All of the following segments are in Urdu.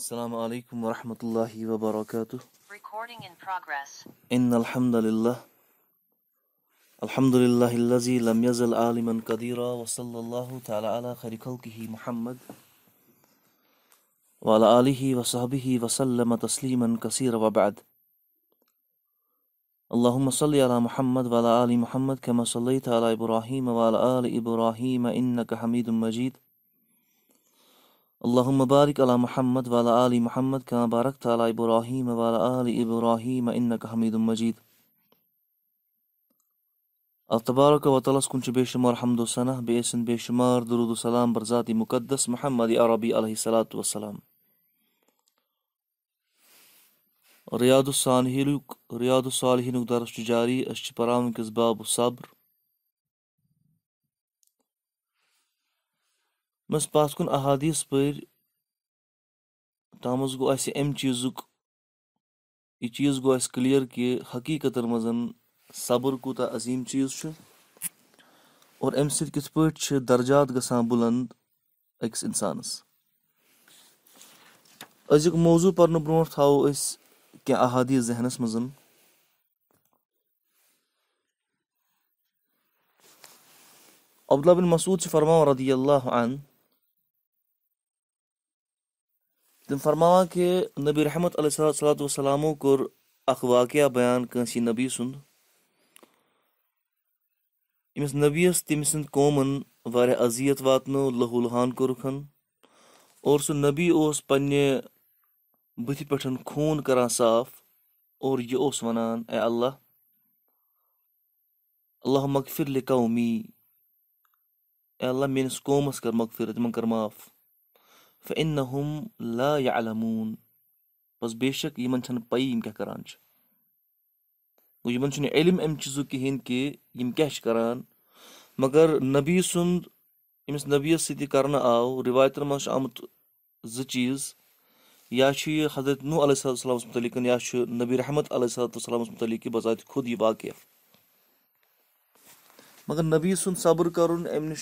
السلام عليكم ورحمة الله وبركاته Recording in progress. إن الحمد لله الحمد لله الذي لم يزل عالما قديرا وصلى الله تعالى على خير خلقه محمد وعلى آله وصحبه وسلم تسليما كثيرا وبعد اللهم صل على محمد وعلى آل محمد كما صليت على إبراهيم وعلى آل إبراهيم إنك حميد مجيد اللهم بارك على محمد وعلى آل محمد كما باركت على إبراهيم علیہمہ و علیہم اِند المجی التبارک وعیس کن بے شمار حمد و بہسن بے شمار درود و سلام ذاتی مقدس محمد عربی علیہ صلاۃ وسلام ریاحین ریاحین درف ٹاری اِس پارا ونکس باب و صبر مس پتھ کن احادیث پٔر تامز گوٚو اسہِ امہِ چیٖزُک یہِ چیٖز گوٚو اسہِ کلیر کہِ حقیقتن منٛز صبر کوٗتاہ عظیٖم چیٖز چھُ اور امہِ سۭتۍ کِتھ پٲٹھۍ چھِ درجات گژھان بُلنٛد أکِس انسانس أزیُک موضوع پرنہٕ برونٛٹھ تھاوو أسۍ کینٛہہ احادیٖث ذہنس منٛز عبداللہ بن مسعود چھِ فرماوان رضی اللہ عنہ تم فرماوا کہ نبی رحمت علیہ صلاۃ وسلام اخ واقعہ بیان کنسی نبی سند ابیس تم قومن ویہ اذیت واتن لہو لہان کورکھن اور اُہ نبی اس پہ بت خون کر صاف اور یہ اس ونان اے اللہ اللہ مغفر لقومی اے اللہ میانس قومس کر مغفر تمن کر معاف فن ہم لا یا علمون بس بے شک کیا گو یمن کر علم ام چیزو کہین کہ یہ کیا کران مگر نبی سند امس نبیس سیدی کرنا آو روایتن آمد آمت چیز یا حضرت نو علیہ صلام متعلق یا نبی رحمت علیہ صلامہ متعلق بذات خود یہ واقعہ مگر نبی سن صبر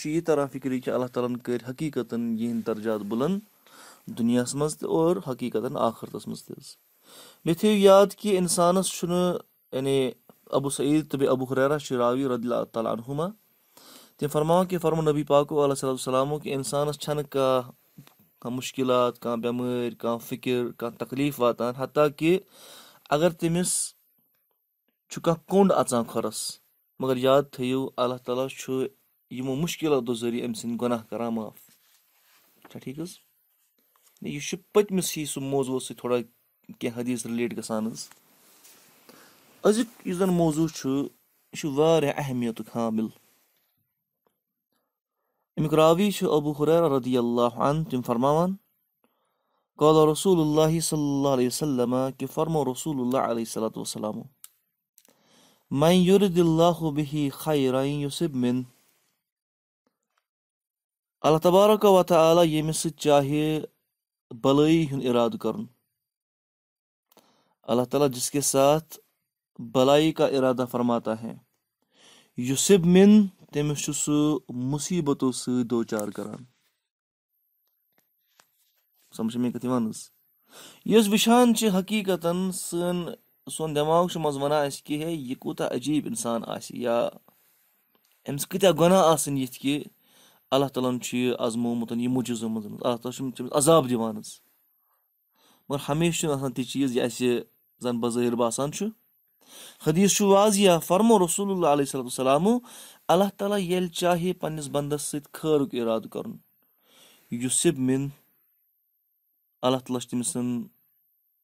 یہ طرح فکری کہ اللہ تعالیٰ کر حقیقت یہ درجات بلند دنیا مز اور حقیقت آخرت مز مو یا انسانس یعنی ابو سعید تو ابو حریرہ شراوی رضی اللہ تعالیٰ عنہما تم فرماؤ کہ فرمو نبی پاک علیہ صلام کہ اِنسان چھ مشکلات کم تکلیف واتان حتیٰ کہ اگر تمس کنڈ اچان ک مگر یاد تھیو اللہ تعالیٰ چھُ یِمو مُشکِلاتو ذٔریعہِ أمۍ سٕنٛدۍ گۄناہ کران معاف چھا ٹھیٖک حظ یہِ چھُ پٔتمِس ہی سُہ موضوٗعَس سۭتۍ تھوڑا کینٛہہ حدیٖث رِلیٹ گژھان حظ أزیُک یُس زَن موضوٗع چھُ یہِ چھُ واریاہ اہمیتُک حامِل اَمیُک راوی چھُ ابوٗ حُریر رضی اللہ عنہ تِم فرماوان قال رسول اللہ صلی اللہ علیہ وسلم کہِ فرمو رسول اللہ علیہ صلاتُ وسلامو من یرد اللہ بہی خیرا یصب من اللہ تبارک و تعالی ییٚمہِ سۭتۍ چاہے بلٲیی ہُنٛد ارادٕ کرُن اللہ تعالیٰ جس کے ساتھ بلائی کا ارادہ فرماتا ہے یوسب من تٔمِس چھُ سُہ مُصیٖبتو سۭتۍ دوچار کران سمجھ مےٚ کَتھ یِوان حظ یہِ أسۍ وٕچھان چھِ حقیٖقتَن سٲنۍ سون دٮ۪ماغ چھُ منٛزٕ وَنان اَسہِ کہِ ہے یہِ کوٗتاہ عجیٖب اِنسان آسہِ یا أمِس کۭتیٛاہ گۄناہ آسَن یِتھۍ کہِ اللہ تعالیٰ ہَن چھُ یہِ آزمومُت یہِ مُجِزو منٛز اللہ تعالیٰ چھُ تٔمِس عذاب دِوان حظ مگر ہمیشہِ چھُنہٕ آسان تہِ چیٖز یہِ اَسہِ زَن بظٲہِر باسان چھُ حدیٖث چھُ واضح فرمو رسول اللہ علیہ صلاتُ وسلامو اللہ تعالیٰ ییٚلہِ چاہے پنٛنِس بنٛدَس سۭتۍ خٲرُک اِرادٕ کَرُن یُسِب مِن اللہ تعالیٰ چھِ تٔمۍ سٕنٛز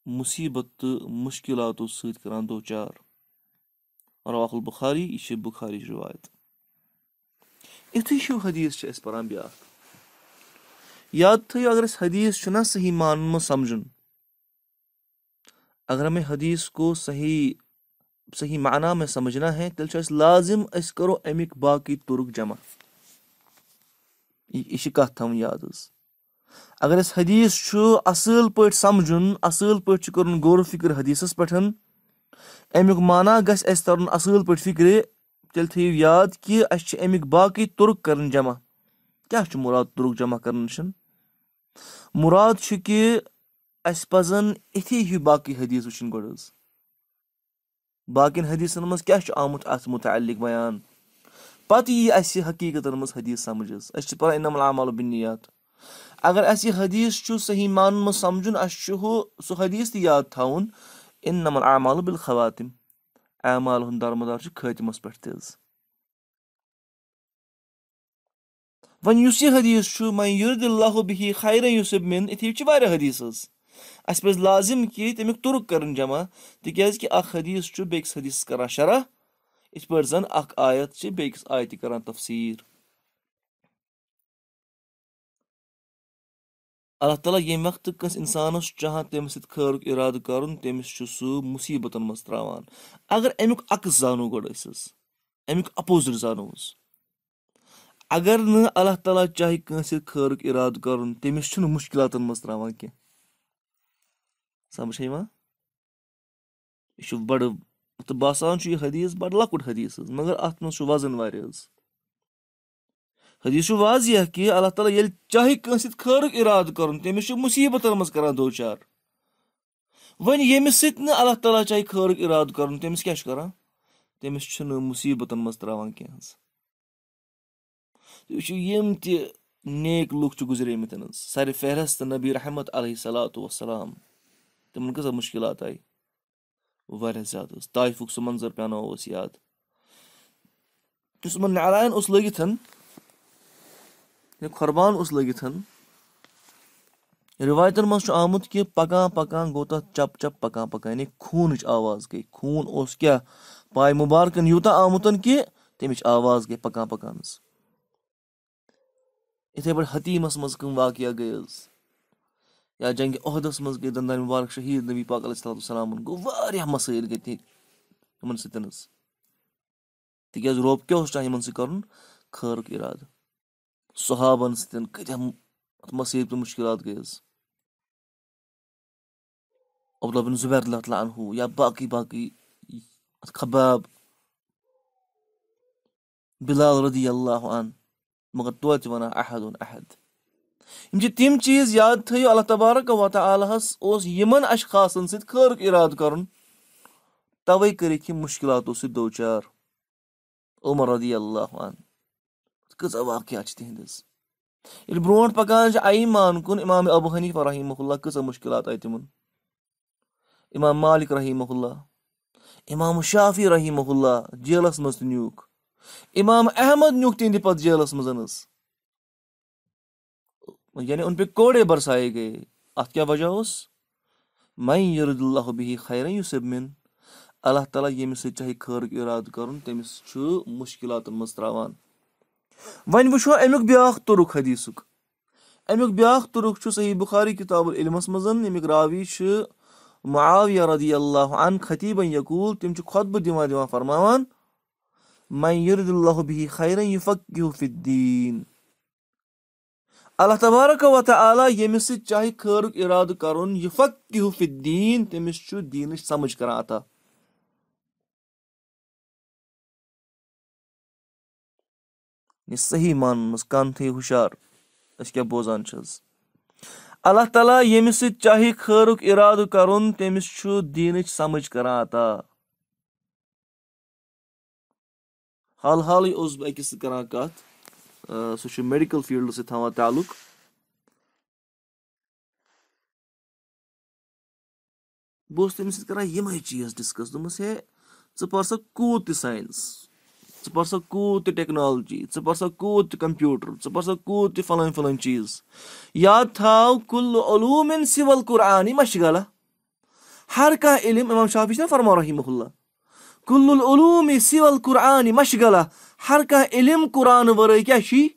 مصیبت تو مشکلاتو ستر دو چار رِوایت یِتھُے یہ حدیٖث روایت أسۍ حدیث بیٛاکھ بیا تھٲیِو اگر حدیٖث حدیث صحیح معن سَمجھُن اگر مےٚ حدیث کو صحیح صحیح معنیٰ میں سمجھنا ہے اَسہِ لازم اس کرو اَمِکۍ باقی ترک جمع یہ کَتھ تھاوٕنۍ یاد اگر ادیث اصل پہ سمجھن اصول پہن غور و فکر حدیثس پہ امی معنی گھر اصل پہ فکر تھی تیو یاد کہ امک با ترک کر جمع کیا مراد ترک جمع کرنا مراد کہ حدیث وچن گا حدیثن کیا متعلق بیان پتہ یہ حقیقت حدیث سمجھ انم اسمال البینیات اگر اس یہ حدیث چھ صحیح مان سمجھن اہ سہ حدیث تہ یاد تھون این نمن اعمال الخواتم اعمال ہند دارمدار خاطمس پہ وس یہ حدیث چھ من یرد اللہ بحی خیر یوسف من اتھی حدیث اس پہ لازم کہ تمیک ترک کرن جمع تکیاز کہ اخ حدیث چھ بیکس حدیث کران شرح اس پر زن اخ آیت چھ بیکس آیت کران تفسیر اللہ تعالیٰ ییٚمہِ وقتہٕ کٲنٛسہِ اِنسانَس چاہان تٔمِس سۭتۍ خٲرُک اِرادٕ کَرُن تٔمِس چھُ سُہ مُصیٖبتَن منٛز ترٛاوان اگر اَمیُک اقس زانو گۄڈٕ أسۍ حظ اَمیُک اَپوزِٹ زانو اگر نہٕ اللہ تعالیٰ چاہہِ کٲنٛسہِ سۭتۍ خٲرُک چاہے کنس خورک اراد کر تمہس مشکلات مر ترانہ یِوان یہِ چھُ بَڑٕ تہٕ باسان چھُ یہِ حدیٖث بَڑٕ لۄکُٹ حدیٖث حظ مگر اَتھ منٛز چھُ وَزَن واریاہ حظ چھُ واضح کہ اللہ تعالیٰ چاہے کنس تٔمِس چھُ مُصیٖبتَن منٛز کَران دو چار ون سۭتۍ نہٕ اللہ تعالیٰ چاہیے خورک اراد کر تمس کیا تمس مصیبت وٕچھِو یِم تہ نیک گُزریمٕتۍ حظ سر فہرست نبی رحمت علیہ وسلام و کۭژاہ مُشکِلات آیہِ واریاہ زیادٕ حظ طایفُک سُہ منظر پیانا اس یاد اسلائن اوس لٲگِتھ یعنی قربان اس لگت یعنی روایتن مز آمت کہ پکان پکان گو تک چپ چپ پکان پکان یعنی خون آواز گئی خون اس کیا پائے مبارکن یوتہ آمت کہ تمچ آواز گئی پکان پکان اتھے پہ حتیمس مز واقعہ گئی حز یا جنگ عہدس مز گئی دندان مبارک شہید نبی پاک علیہ السلام السلام واریاہ مسائل گئی تیم سن تک روب کیا چاہے ہم سر خرک ارادہ صحابن کۭتیاہ مصیٖب تہٕ مُشکِلات گٔے حظ زُبیر اللہ تعالیٰ زبیر یا باقٕے باقی خباب بِلال رضی اللہ عن مگر توتہِ وَنان توہ احد یِم چھِ تِم چیٖز یاد تھٲیِو اللہ تبارک اعلیٰ ہَس اوس یِمن اشخاصن سۭتۍ خٲرُک اِرادٕ کَرُن تَوَے کٔرِکھ یِم مُشکِلاتو سۭتۍ دوچار عمر رضی اللہ کۭژاہ واقعات چھِ تِہنٛدِس ییٚلہِ برونٛٹھ پَکان چھِ آیمان کُن اِمام ابو حنیٖف رحیٖمہ اللہ کۭژاہ مُشکِلات آیہِ تِمن اِمام مالِک رحیٖمہ اللہ اِمام شافی رحیٖمہ اللہ جیلَس منٛز تہِ نیوٗکھ اِمام احمد نیوٗکھ تِہنٛدِ پَتہٕ جیلَس منٛز حظ یعنی اوٚن پے کوڑے برسایے گٔے اَتھ کیاہ وجہ اوس میٖرد اللہ بِہی خیرن یُس ابمِن اللہ تعالیٰ ییٚمِس سۭتۍ چاہے خٲرُک اِرادٕ کَرُن تٔمِس چھُ مُشکِلاتَن منٛز ترٛاوان وۄنۍ وٕچھو اَمیُک بیٛاکھ طرُق حدیٖثُک اَمیُک بیٛاکھ طرُق چھُ صحیح بُخاری کِتاب العلمَس منٛز ییٚمیُک راوی چھِ معاویہ رضی اللہ عن خطیٖبن یقوٗل تِم چھِ خۄطبہٕ دِوان دِوان فرماوان من اللہ بِہی خیرن یُفقیوٗ فِدیٖن اللہ تبارک الله تبارك ییٚمِس سۭتۍ چاہہِ خٲرُک اِرادٕ کَرُن یہِ في فِدیٖن تٔمِس چھُ دیٖنٕچ سمجھ کران عطا یہِ یعنی صحیح منٛز کَن تھٲیِو ہُشار أسۍ کیٛاہ بوزان چھِ حظ اللہ تعالیٰ ییٚمِس سۭتۍ چاہے خٲرُک اِرادٕ کَرُن تٔمِس چھُ دیٖنٕچ سَمٕجھ کر عطا حال حالٕے اوسُس بہٕ أکِس سۭتۍ سۭتۍ کَتھ سُہ چھُ میڈِکَل تھاوان تعلُق بہٕ اوسُس تٔمِس سۭتۍ سیڈل فیلڈس چیٖز ڈِسکَس دوٚپمَس ہے ژٕ پَر سا کوٗت تہِ ساینَس ژٕ پَر سا کوٗت تہِ ٹیکنالجی ژٕ پَر سا کوٗت تہِ کَمپیوٗٹر ژٕ پَر سا کوٗت تہِ فَلٲنۍ فَلٲنۍ چیٖز یاد تھاو کُل علوٗمِن سِوَل قُرآن یہِ ما چھِ غلط ہر کانٛہہ علم اِمام شافی چھِنہ فرما رحمہ اللہ کُل العلوٗمِ سِوَل قُرآن یہِ ما چھِ غلط ہر کانٛہہ علم قُرآنہٕ وَرٲے کیٛاہ چھِ یہِ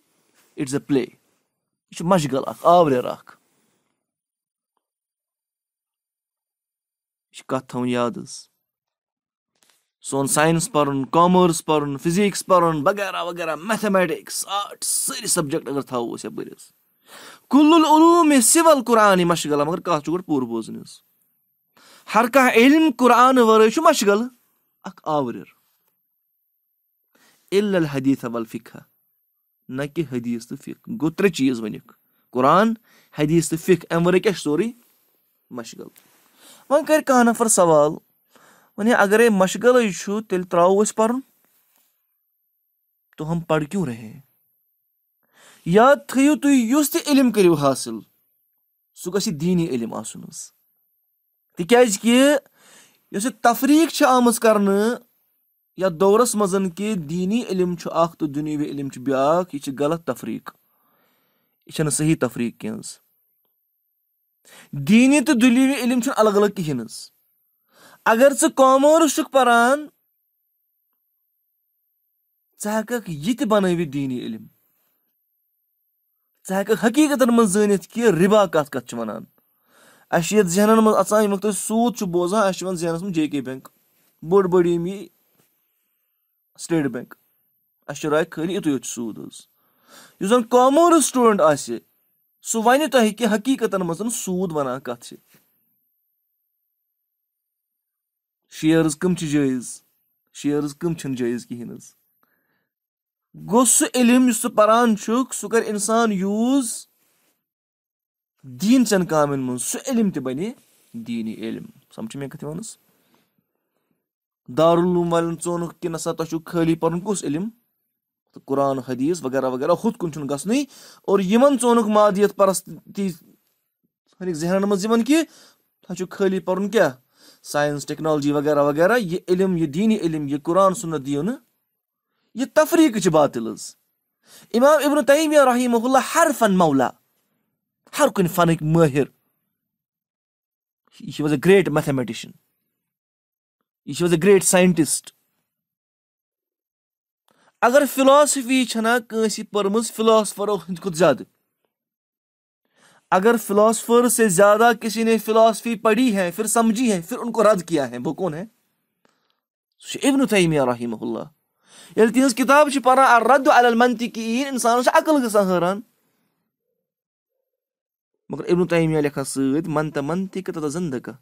اِٹٕس اےٚ پٕلے یہِ چھُ مَشغل اَکھ آورٮ۪ر اَکھ یہِ چھِ کَتھ تھاوٕنۍ یاد حظ سون ساینس سو سائنس پامرس پزیس پہ وغیرہ وغیرہ میتھامیٹکس آٹ سی سبجکٹ اگر تپریس قل العلوم سرانی مشغلہ مگر کھات پور بوزن ہے ہر کل قرآن وشغل اک آور حدیثہ ولفہ نہ کہ حدیث تو فق گو تر چیز ونکھ قرآن حدیث تو فق امہ واقع کیا سوری مشغل وی کھانا نفر سوال وغیرہ مشغل اس ترویس تو ہم کیوں رہے یاد تُہۍ یُس تہِ علم کٔرِو حاصل سُہ گژھِ دینی علم یہِ تفریٖق کہ آمٕژ تفریق یَتھ دورَس منٛز کہِ دینی علم علم یہِ یہ غلط یہِ یہ صحیح کینٛہہ حظ دینی تو دُنیوی علم الگ الگ حظ اگر ژٕ کامٲرٕس چھُکھ پَران ژٕ ہٮ۪کَکھ یہِ تہِ بَنٲوِتھ دیٖنی علم ژٕ ہٮ۪کَکھ حقیٖقتَن منٛز زٲنِتھ کہِ رِبا کَتھ کَتھ چھِ وَنان اَسہِ چھِ ییٚتہِ ذہنَن منٛز اَژان ییٚمیُک تُہۍ سوٗد چھُ بوزان اَسہِ چھُ یِوان ذہنَس منٛز جے کے بٮ۪نٛک بٔڑ بٔڑ یِم یی سٹیٹ بٮ۪نٛک اَسہِ چھُ راے خٲلی یُتُے یوت سوٗد حظ یُس زَن کامٲرٕس سٹوٗڈنٛٹ آسہِ سُہ وَنہِ تۄہہِ کہِ حقیٖقتَن منٛز سوٗد وَنان کَتھ چھِ شیرز کم جائز شیرز چھِنہٕ جٲیِز کِہیٖنۍ حظ گوٚو سُہ علم یُس ژٕ پَران چھُکھ سُہ کَرِ اِنسان یوٗز دیٖن چٮ۪ن کامٮ۪ن منٛز سُہ علم تہِ بَنہِ دیٖنی علم مےٚ کَتھ سمجھ مات دارالعلوم تۄہہِ چھُو خٲلی پَرُن کُس علم قرآن حدیٖث وغیرہ وغیرہ ہُتھ کُن چھُنہٕ گژھنُے اور یِمن ژونُکھ مادیت پرستی ذہنن منٛز یِوان کہِ تۄہہِ چھُو خٲلی پَرُن پہ سائنس ٹیکنالوجی وغیرہ وغیرہ یہ علم یہ دینی علم یہ قرآن سنت تفریق چھ باطل امام ابن تیمیہ رحمہ اللہ ہر فن مولا ہر کن فنک ماہر a great mathematician was a great scientist اگر فلاسفی چھنا کنسی پرمز فلاسفرو ہند زیادہ اگر فلاسفر سے زیادہ کسی نے فلاسفی پڑھی ہے پھر سمجھی ہے پھر ان کو رد کیا ہے وہ کون ہے ابن تیمیہ رحمہ اللہ ییٚلہِ یعنی تِہنٛز کِتاب چھِ پَران رد المنتی کِہیٖنۍ اِنسانَس چھِ عقل گژھان حٲران مگر ابن تیمیہ لیکھان سۭتۍ من تہٕ من تہِ کہِ زندٕ کانٛہہ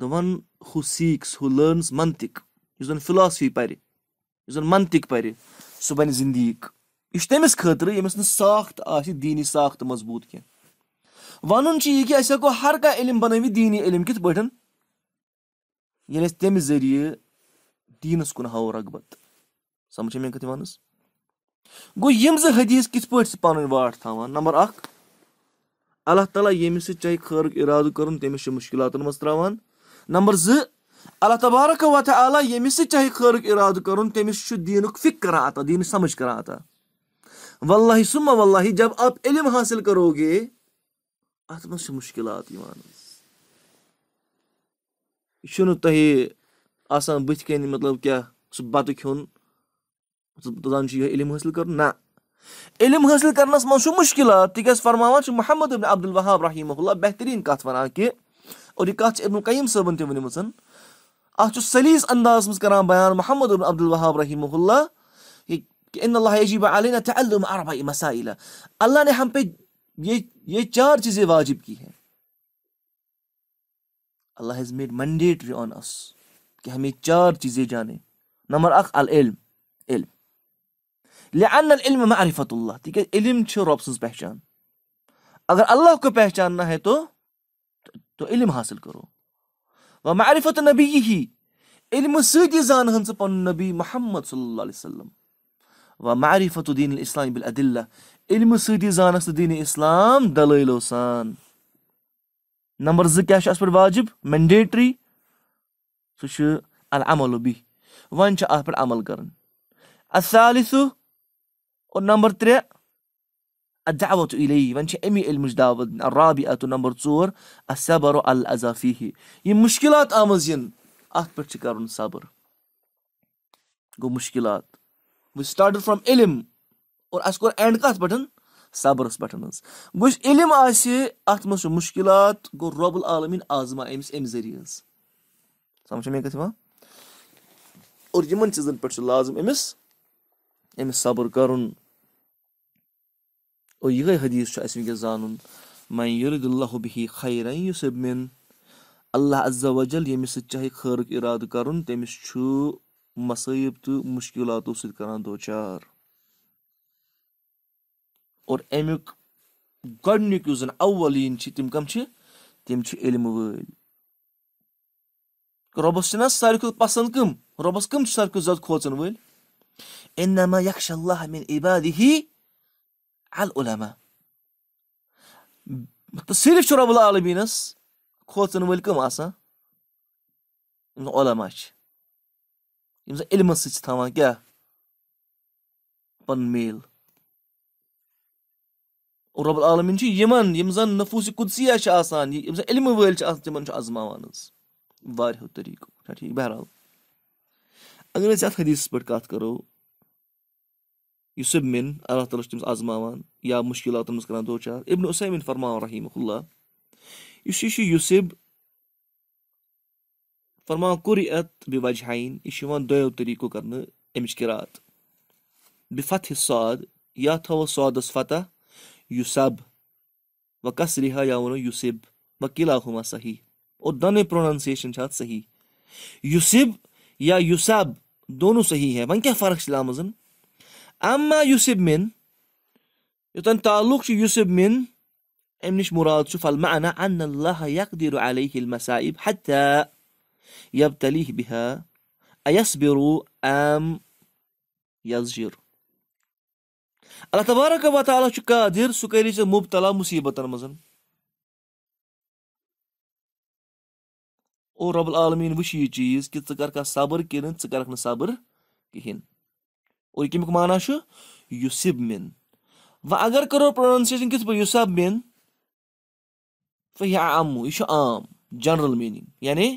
دوٚپُن ہُہ سیٖکس ہُہ لٲرنٕز منتِک یُس زَن فِلاسفی پَرِ یُس زَن منتِک پَرِ سُہ بَنہِ زِندیٖک یہ تمس خاطر یس نا ساخ تو آینی ساخ وَنُن چھُ یہِ کہِ أسۍ ہٮ۪کو ہر کانٛہہ علم بَنٲوِتھ دیٖنی علم کِتھ پٲٹھۍ ییٚلہِ یعنی أسۍ تَمہِ ذریعہ دیٖنَس کُن ہاوو رغبت سمجھے حدیٖث کِتھ پٲٹھۍ چھِ پَنٕنۍ واٹھ تھاوان نمبر اللہ تعالیٰ ییٚمِس سۭتۍ چاہے خٲرُک اِرادٕ کَرُن تٔمِس ارادہ مُشکِلاتَن منٛز ترٛاوان نمبر زٕ اللہ تبارک اعلیٰ ییٚمِس سۭتۍ چاہے خٲرُک اِرادٕ کَرُن تٔمِس چھُ دیٖنُک فک کر عطا دیٖنٕچ سمجھ کر عطا واللہ سما واللہ جب آپ علم حاصل کرو گے ات مشہور مشکلات یہ آسان چھوان بت مطلب کیا سب بتہ مطلب کھانے علم حاصل کر نہ علم حاصل کرنس منشلات تاز فرما سے محمد البن عبد الحاب رحیم اللہ بہتر کات ونان کہ او یہ کات ابم القیم صبن تن سلیس انداز من کر بیان محمد ابن عبد الحاب رحیمہ اللہ کہ ان اللہ اللہ تعلم مسائل نے ہم پہ یہ یہ چار چیزیں واجب کی ہیں اللہ ہیز میڈ مینڈیٹری ہمیں چار چیزیں جانیں نمبر اخ العلم علم لعن العلم معرفت اللہ ٹھیک ہے علم رب سنز پہچان اگر اللہ کو پہچاننا ہے تو تو علم حاصل کرو مہ معرفت نبی ہی علم سی زان ہن سے پن نبی محمد صلی اللہ علیہ وسلم ومعرفة دين الإسلام بالأدلة علم سيدي زانس دين الإسلام دليل سان نمبر زكاة کیٛاہ چھُ واجِب منديتري سُہ چھُ العمل بی وۄنۍ چھُ اَتھ عمل قرن الثالث ونمبر تري الدعوة إليه اِلی وۄنۍ چھِ اَمی علمٕچ دعوت رابی اتو نمبر ژور الصبر الاضافی یِم مُشکِلات آمٕژ یِن اَتھ صبر قو مشكلات سٹاٹڈ فرام علم اور اَسہِ کوٚر اینڈ کَتھ پٮ۪ٹھ صبرس گوٚو یُس علم آسہِ اَتھ منٛز چھُ مُشکِلات گوٚو رۄب العالمیٖن آزما أمِس آس مشکلات گور رب مےٚ کَتھ یِوان اور یِمن یہ پٮ۪ٹھ چھُ لازم أمِس أمِس صبر کَرُن اور حدیٖث چھُ کردیث زانہ بحی خیر اللہ بِہی خیرن یُس مِن اللہ عزا وجل ییٚمِس سۭتۍ چاہے خٲرُک اِرادٕ کَرُن تٔمِس چھُ مصحف تو کران دوچار اور گۄڈنیُک یُس امی چھِ تِم و چھِ تِم چھِ علمہٕ وٲلۍ رۄبَس چھِنہ ساروی کھۄتہٕ کھۄتہٕ پَسنٛد کٕم کٕم رۄبَس چھِ ساروی زیادٕ کھوژَن وٲلۍ زیادہ کوچن و عبادہی صرف چھُ رۄب العالمیٖنَس کھوژَن وٲلۍ کٕم آسان علما چھِ یِم زَن علمَس سۭتۍ چھِ تھاوان کیٛاہ پَنُن میل رۄب العالمیٖن چھُ یِمَن یِم یِم زَن زَن نفوٗسہِ چھِ آسان علمہٕ وٲلۍ چھِ آسان تِمَن چھُ و حظ واریاہو طٔریٖقو چھا ٹھیٖک بہرحال اگر أسۍ اَتھ حدیٖثَس پٮ۪ٹھ کَتھ کَرو یوسف مِن اللہ تعالیٰ چھُ تٔمِس آزماوان یا مُشکِلاتَن منٛز کَران اِبن مشکلات فرماوان رحیٖم اللہ یُس یہِ چھُ فرمان قُرِئت بوجهين یہِ چھُ طريقو دۄیو طٔریٖقو کرنہٕ اَمِچ قِرات بِفتحہِ سعد یا تھاوو سعدَس فتح یُسب وَ کسرِہا یا وَنو یُسِب وَ قِلاہُما صحیح اور دۄنوے پروننسیشن چھِ اَتھ صحیح یُسِب دونو صحيح ہے وۄنۍ کیٛاہ فرق سلامزن اما يسب مِن يتن تعلُق شو يسب مِن امنش مُراد چھُ فلما ان الله يقدر عليه المسائب حتى بها ایم ایس جرو اللہ تبارک و تعالی قادر سہ کری یوں مبتلا مصیبتن مز او رب العالمین وش یہ چیز کہ صبر صبر کہین اور کمی مانا یوسف من و اگر کرو پرسیشن کت پہ یوسف منو یہ عام جنرل میننگ یعنی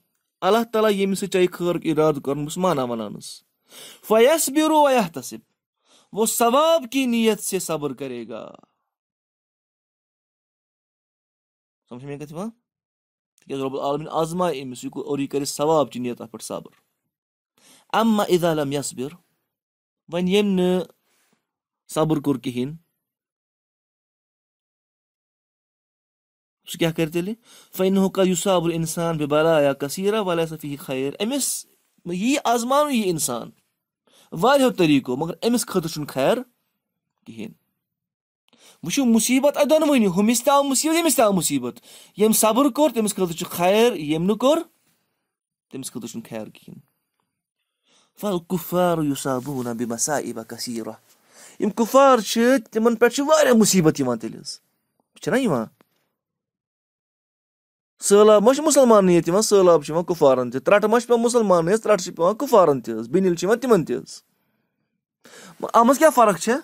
اللہ تعالیٰ سۭتۍ چاہے مانا اراد کرانا فیس بیرو ویاحت وہ ثواب کی نیت سے صبر کرے گا سمجھ میں عالم آزمائے اور یہ کرے ثواب چہِ نیت تک پہ صبر اما اذالم وۄنۍ ون نہٕ صبر کوٚر کِہیٖنۍ سُہ کیٛاہ کَرِ تیٚلہِ اِنسان سہ کروسا انسان قصیر صفی خیر أمِس یی آزماونہٕ یہِ اِنسان واریاہو طٔریٖقو مگر أمِس خٲطرٕ چھُنہٕ خیر کِہیٖنۍ وٕچھِو مُصیٖبت کھین ہُمِس تہِ آو مُصیٖبت ییٚمِس تہِ آو مُصیٖبت ییٚمۍ صبر کوٚر کوٚر تٔمِس خٲطرٕ چھُ خیر ییٚمۍ نہٕ تٔمِس خٲطرٕ چھُنہٕ خیر کِہیٖنۍ فل کُفار کُفار بے یِم چھِ پٮ۪ٹھ چھِ واریاہ مُصیٖبت یِوان تیٚلہِ حظ چھِنہ یِوان مُسلمانٕے ییٚتہِ مسلمان سہلاب کفارن ترٹ مہ مسلمان ترٹ سے تہِ حظ اَتھ منٛز تھی فرق چھےٚ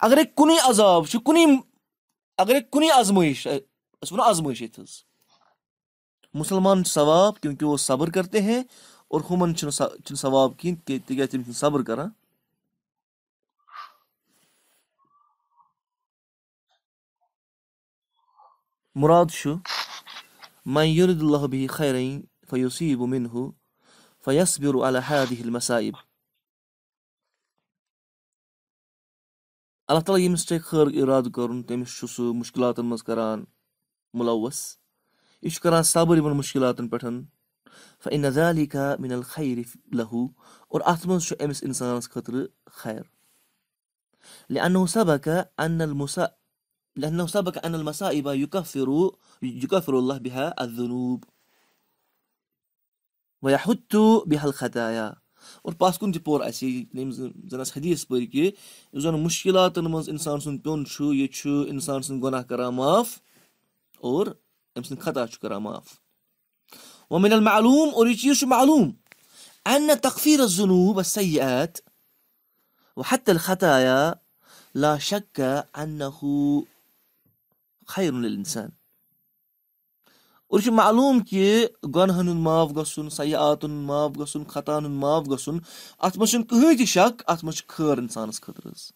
کرق اگر عذاب سے کن اگر ازمش آشی مسلمان ثواب کیونکہ وہ صبر کرتے ہیں اور چھُنہٕ ثواب تِم تم صبر چھُ من يرد الله به خيرا فيصيب منه فيصبر على هذه المسائب الله تعالى يمس چھِ خٲر اِرادٕ کَرُن تٔمِس چھُ مشكلات المذكران ملوث يشكران صبر من مشكلات پٮ۪ٹھ فَإِنَ ذَلِكَ مِنَ الخير له ورأتمن شو أمِس إنسان خطر خير لأنه سبك اَن المُسا لأنه سبق أن المصائب يكفر يكفر الله بها الذنوب ويحط بها الخطايا اور پاس کن تہِ پوٚر اَسہِ ییٚمہِ زَن حدیٖث پٔرۍ کہِ زَن مشکلات منٛز اِنسان سن پیوٚن چھُ یہِ چھُ اِنسان سن گناہ کَران معاف اور أمۍ سن خطا چھُ کَران معاف ومن المعلوم اور یہِ چیٖز چھُ معلوٗم ان تقفیر زُنوٗب سیات وحت الخطایا لا شکہ انہوٗ hayrun lil insan. Onun için malum ki ganhanın maaf gosun, sayyiatun maaf gosun, hatanın maaf gosun. Atmışın kıhıyti şak, atmış kır insanız kıdırız.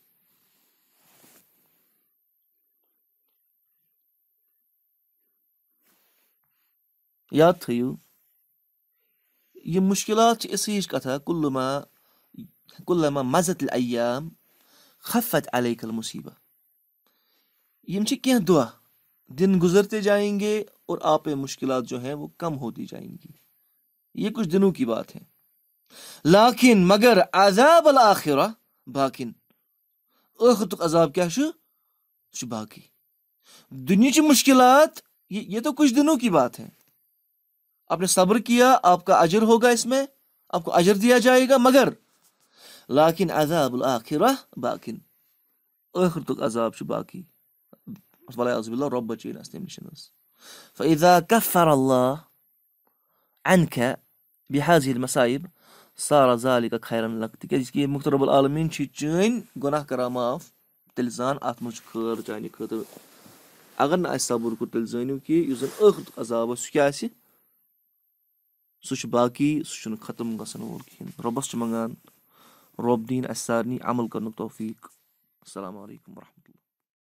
Yad thayu. Ye müşkilat çi isi hiç kata kullama kullama mazat el ayyam khaffat aleykel musibah. کیا دعا دن گزرتے جائیں گے اور آپ مشکلات جو ہیں وہ کم ہوتی جائیں گی یہ کچھ دنوں کی بات ہے لاکن مگر عذاب الاخرہ باقن عخرت عذاب کیا شو باقی دنچی مشکلات یہ تو کچھ دنوں کی بات ہے آپ نے صبر کیا آپ کا اجر ہوگا اس میں آپ کو اجر دیا جائے گا مگر لاکن عذاب الاخرہ باخن آخرتک عذاب سے باقی اللہ ربہ چین اہس تم نشن فضا کفر اللہ انہ یہ حضرت مصعب سارا ذالح خیرن لک تک مختر العالمین چین گناہ کر معاف تیل زان ات منچ خر چانہ خطر اگر نا صبر کہِ یُس زَن عقر عذاب آسہِ سُہ کیٛاہ آسہِ سُہ چھُ باقٕے سُہ چھُنہٕ ختم گژھن وول کِہیٖنۍ رۄبَس چھُ منٛگان رۄب منگان اَسہِ سارنٕے عمل کر توفیٖق السلام علیکم ورحمۃ